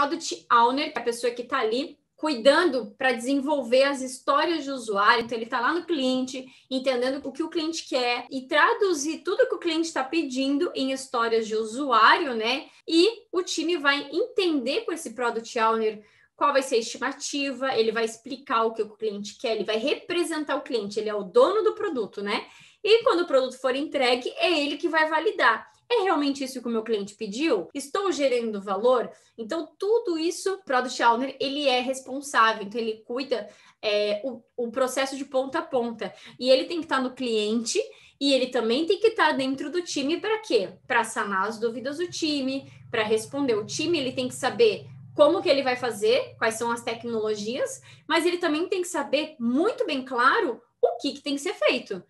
product owner, a pessoa que está ali cuidando para desenvolver as histórias de usuário. Então, ele está lá no cliente, entendendo o que o cliente quer e traduzir tudo que o cliente está pedindo em histórias de usuário, né? E o time vai entender com esse product owner qual vai ser a estimativa, ele vai explicar o que o cliente quer, ele vai representar o cliente, ele é o dono do produto, né? E quando o produto for entregue, é ele que vai validar. É realmente isso que o meu cliente pediu? Estou gerando valor? Então, tudo isso, o Product Owner, ele é responsável, então ele cuida é, o, o processo de ponta a ponta. E ele tem que estar no cliente e ele também tem que estar dentro do time para quê? Para sanar as dúvidas do time, para responder o time, ele tem que saber como que ele vai fazer, quais são as tecnologias, mas ele também tem que saber muito bem claro o que, que tem que ser feito.